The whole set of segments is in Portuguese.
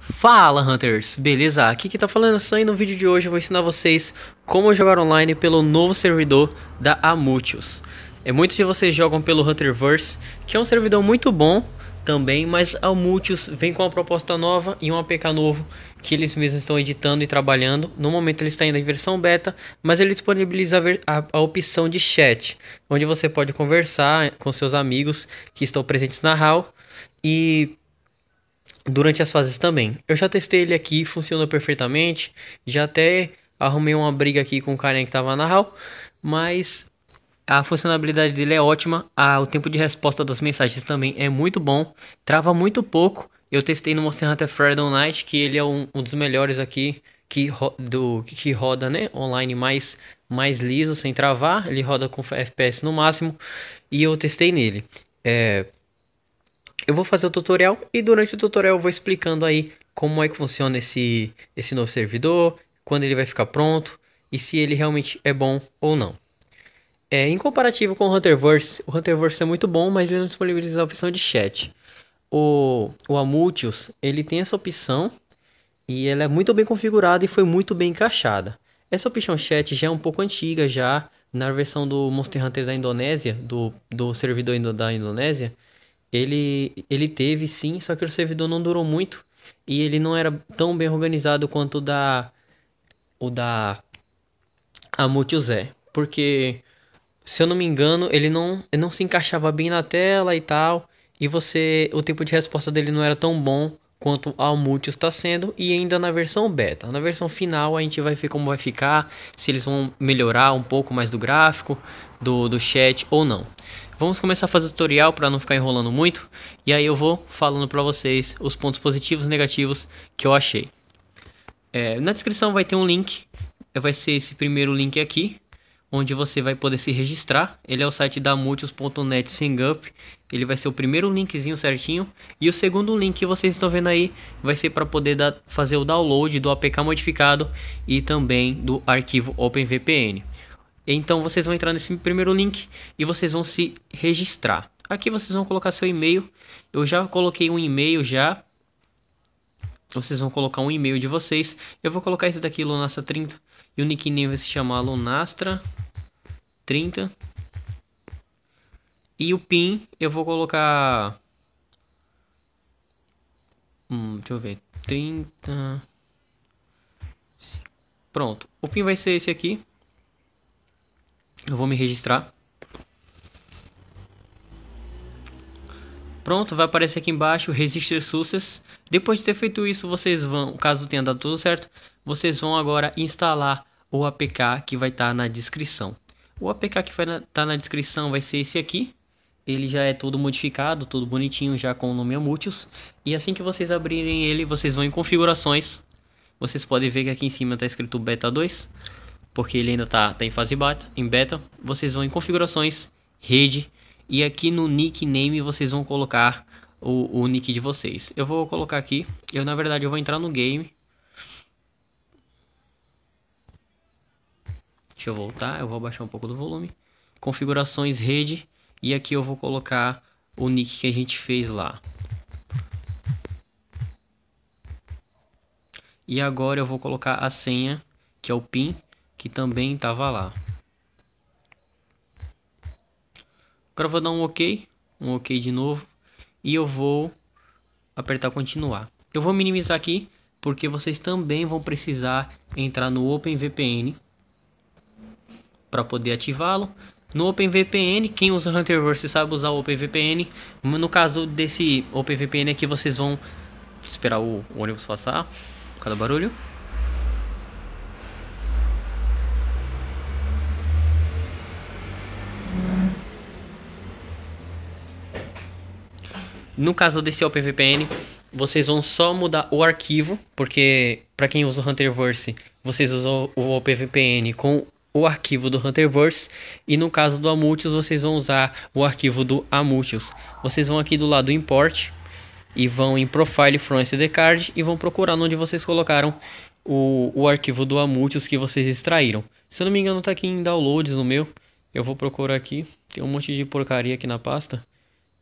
Fala Hunters, beleza? Aqui que tá falando Sam e no vídeo de hoje eu vou ensinar vocês como jogar online pelo novo servidor da Amutius. É muitos de vocês jogam pelo Hunterverse, que é um servidor muito bom também, mas a Amutius vem com uma proposta nova e um APK novo que eles mesmos estão editando e trabalhando. No momento ele está ainda em versão beta, mas ele disponibiliza a, a opção de chat, onde você pode conversar com seus amigos que estão presentes na HAL e durante as fases também. Eu já testei ele aqui, funcionou perfeitamente. Já até arrumei uma briga aqui com o cara que tava na HAL, mas a funcionalidade dele é ótima, ah, o tempo de resposta das mensagens também é muito bom, trava muito pouco. Eu testei no Monster Hunter Friday Night, que ele é um, um dos melhores aqui que, ro do, que roda né, online mais, mais liso, sem travar. Ele roda com FPS no máximo. E eu testei nele. É, eu vou fazer o tutorial e durante o tutorial eu vou explicando aí como é que funciona esse, esse novo servidor, quando ele vai ficar pronto e se ele realmente é bom ou não. É, em comparativo com o Hunterverse, o Hunterverse é muito bom, mas ele não disponibiliza a opção de chat. O, o Amultius, ele tem essa opção e ela é muito bem configurada e foi muito bem encaixada. Essa opção chat já é um pouco antiga, já na versão do Monster Hunter da Indonésia, do, do servidor da Indonésia, ele, ele teve sim, só que o servidor não durou muito e ele não era tão bem organizado quanto o da o da a Zé, porque se eu não me engano, ele não, ele não se encaixava bem na tela e tal, e você o tempo de resposta dele não era tão bom quanto ao Multius está sendo e ainda na versão beta. Na versão final a gente vai ver como vai ficar, se eles vão melhorar um pouco mais do gráfico, do, do chat ou não. Vamos começar a fazer o tutorial para não ficar enrolando muito. E aí eu vou falando para vocês os pontos positivos e negativos que eu achei. É, na descrição vai ter um link. Vai ser esse primeiro link aqui. Onde você vai poder se registrar. Ele é o site da multius.net Singup. Ele vai ser o primeiro linkzinho certinho. E o segundo link que vocês estão vendo aí vai ser para poder dar, fazer o download do APK modificado e também do arquivo OpenVPN. Então vocês vão entrar nesse primeiro link e vocês vão se registrar. Aqui vocês vão colocar seu e-mail. Eu já coloquei um e-mail já. Vocês vão colocar um e-mail de vocês. Eu vou colocar esse daqui, Lunastra30. E o nickname vai se chamar Lunastra30. E o PIN eu vou colocar... Hum, deixa eu ver. 30... Pronto. O PIN vai ser esse aqui. Eu vou me registrar. Pronto, vai aparecer aqui embaixo Register Success. Depois de ter feito isso, vocês vão, caso tenha dado tudo certo, vocês vão agora instalar o APK que vai estar tá na descrição. O APK que vai estar tá na descrição vai ser esse aqui. Ele já é todo modificado, todo bonitinho, já com o nome Amutius. E assim que vocês abrirem ele, vocês vão em configurações. Vocês podem ver que aqui em cima está escrito Beta 2 porque ele ainda está tá em fase beta, em beta, vocês vão em configurações, rede, e aqui no nickname vocês vão colocar o, o nick de vocês. Eu vou colocar aqui, eu na verdade eu vou entrar no game. Deixa eu voltar, eu vou abaixar um pouco do volume. Configurações, rede, e aqui eu vou colocar o nick que a gente fez lá. E agora eu vou colocar a senha, que é o PIN, que também estava lá. Agora vou dar um OK, um OK de novo e eu vou apertar continuar. Eu vou minimizar aqui porque vocês também vão precisar entrar no OpenVPN para poder ativá-lo. No OpenVPN, quem usa Hunterverse sabe usar o OpenVPN. No caso desse OpenVPN aqui, vocês vão esperar o ônibus passar, cada barulho. No caso desse OpenVPN, vocês vão só mudar o arquivo, porque para quem usa o Hunterverse, vocês usam o OpenVPN com o arquivo do Hunterverse e no caso do Amultius vocês vão usar o arquivo do Amultius. Vocês vão aqui do lado import e vão em profile from SD card e vão procurar onde vocês colocaram o, o arquivo do Amultius que vocês extraíram. Se eu não me engano tá aqui em downloads no meu. Eu vou procurar aqui. Tem um monte de porcaria aqui na pasta.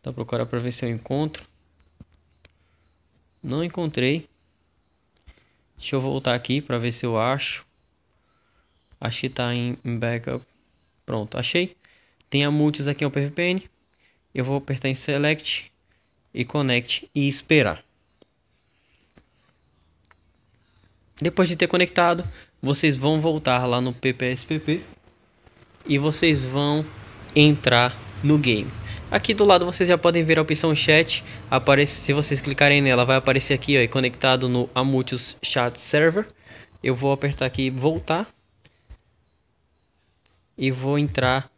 Vou então, procurar para ver se eu encontro. Não encontrei. Deixa eu voltar aqui para ver se eu acho. Achei tá em backup. Pronto, achei. Tem a multis aqui no é PVPN. Eu vou apertar em select e connect e esperar. Depois de ter conectado, vocês vão voltar lá no PPSPP e vocês vão entrar no game. Aqui do lado vocês já podem ver a opção chat, aparece, se vocês clicarem nela vai aparecer aqui ó, conectado no Amutius Chat Server. Eu vou apertar aqui voltar e vou entrar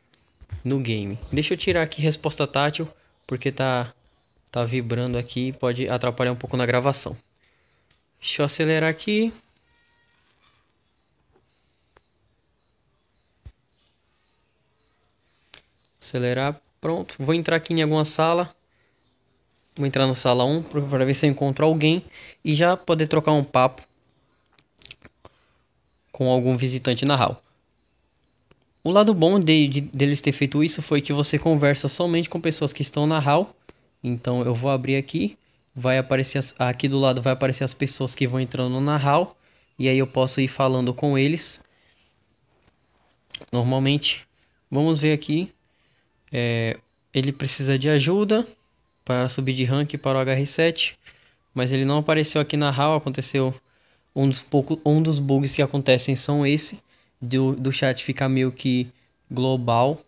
no game. Deixa eu tirar aqui resposta tátil porque tá, tá vibrando aqui e pode atrapalhar um pouco na gravação. Deixa eu acelerar aqui. Acelerar Pronto, vou entrar aqui em alguma sala. Vou entrar na sala 1 para ver se eu encontro alguém e já poder trocar um papo com algum visitante na hall. O lado bom de, de, deles ter feito isso foi que você conversa somente com pessoas que estão na hall. Então eu vou abrir aqui, vai aparecer aqui do lado vai aparecer as pessoas que vão entrando na hall e aí eu posso ir falando com eles. Normalmente, vamos ver aqui é, ele precisa de ajuda para subir de rank para o HR7, mas ele não apareceu aqui na HAL, aconteceu um dos, pouco, um dos bugs que acontecem são esse, do, do chat ficar meio que global,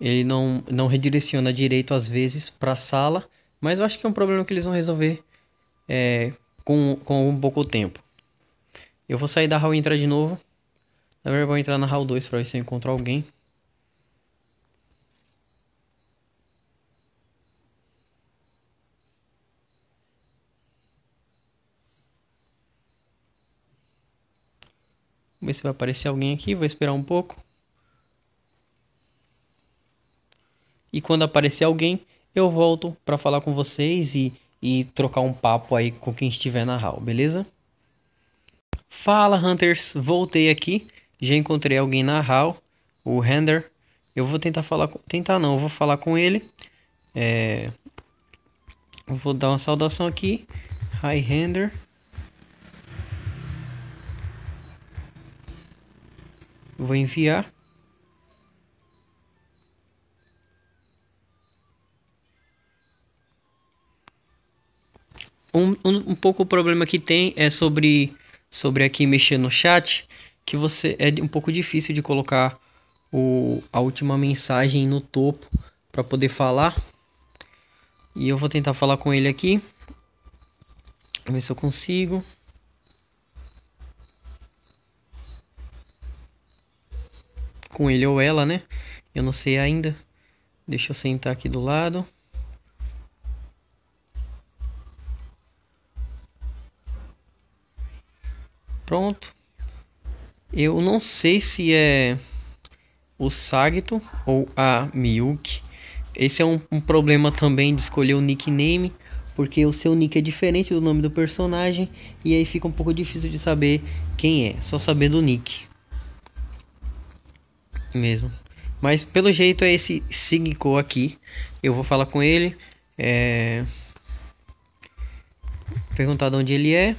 ele não, não redireciona direito às vezes para a sala, mas eu acho que é um problema que eles vão resolver é, com, com um pouco tempo. Eu vou sair da HAL e entrar de novo, na verdade vou entrar na HAL 2 para ver se eu encontro alguém. ver se vai aparecer alguém aqui, vou esperar um pouco. E quando aparecer alguém, eu volto para falar com vocês e, e trocar um papo aí com quem estiver na hall, beleza? Fala Hunters, voltei aqui, já encontrei alguém na hall, o Render. Eu vou tentar falar com... tentar não, vou falar com ele. É... Vou dar uma saudação aqui. Hi Render. Vou enviar. Um, um, um, pouco o problema que tem é sobre sobre aqui mexer no chat que você é um pouco difícil de colocar o, a última mensagem no topo para poder falar e eu vou tentar falar com ele aqui ver se eu consigo com ele ou ela, né? Eu não sei ainda. Deixa eu sentar aqui do lado. Pronto. Eu não sei se é o Sagito ou a Miyuki. Esse é um, um, problema também de escolher o nickname, porque o seu nick é diferente do nome do personagem e aí fica um pouco difícil de saber quem é, só saber do nick mesmo. Mas pelo jeito é esse Sigco aqui. Eu vou falar com ele. É... Perguntar de onde ele é.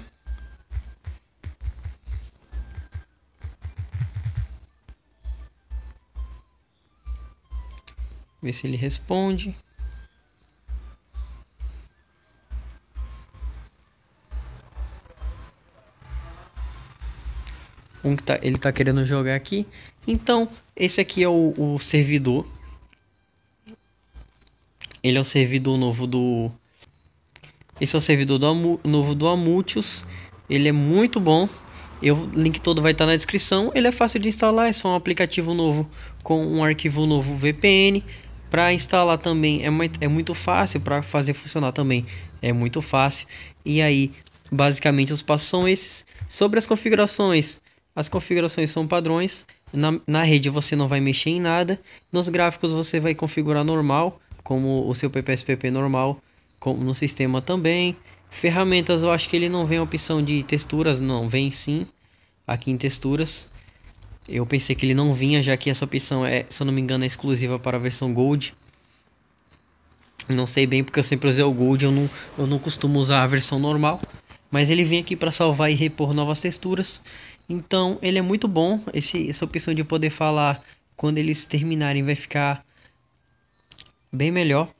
Ver se ele responde. Um que tá, ele tá querendo jogar aqui. Então, esse aqui é o, o servidor. Ele é o servidor novo do... Esse é o servidor do, novo do Amutius. Ele é muito bom. Eu, o link todo vai estar na descrição. Ele é fácil de instalar, é só um aplicativo novo com um arquivo novo VPN. Para instalar também é muito, é muito fácil, para fazer funcionar também é muito fácil. E aí, basicamente, os passos são esses. Sobre as configurações, as configurações são padrões. Na, na rede você não vai mexer em nada. Nos gráficos você vai configurar normal, como o seu PPSPP normal, como no sistema também. Ferramentas, eu acho que ele não vem a opção de texturas, não, vem sim. Aqui em texturas. Eu pensei que ele não vinha, já que essa opção é, se eu não me engano, é exclusiva para a versão Gold. Não sei bem porque eu sempre usei o Gold, eu não, eu não costumo usar a versão normal. Mas ele vem aqui para salvar e repor novas texturas. Então ele é muito bom. Esse, essa opção de poder falar quando eles terminarem vai ficar bem melhor.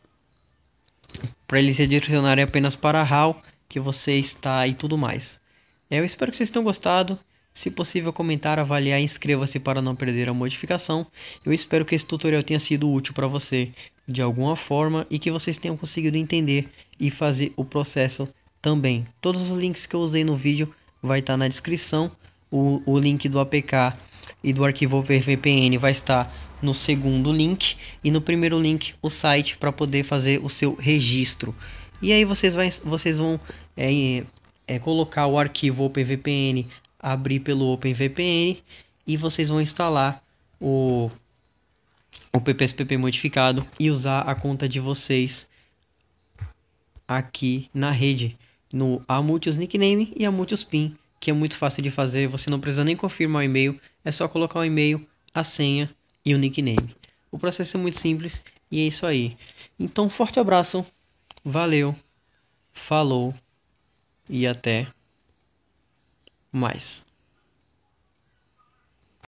Para eles redirecionarem apenas para HAL que você está e tudo mais. É, eu espero que vocês tenham gostado. Se possível, comentar, avaliar e inscreva-se para não perder a modificação. Eu espero que esse tutorial tenha sido útil para você de alguma forma e que vocês tenham conseguido entender e fazer o processo também. Todos os links que eu usei no vídeo vai estar tá na descrição o, o link do APK e do arquivo VPN vai estar no segundo link e no primeiro link o site para poder fazer o seu registro. E aí vocês, vai, vocês vão é, é, colocar o arquivo OpenVPN, abrir pelo OpenVPN e vocês vão instalar o, o PPSPP modificado e usar a conta de vocês aqui na rede, no Amultius Nickname e Amultius PIN que é muito fácil de fazer, você não precisa nem confirmar o e-mail, é só colocar o e-mail, a senha e o nickname. O processo é muito simples e é isso aí. Então, forte abraço, valeu, falou e até mais.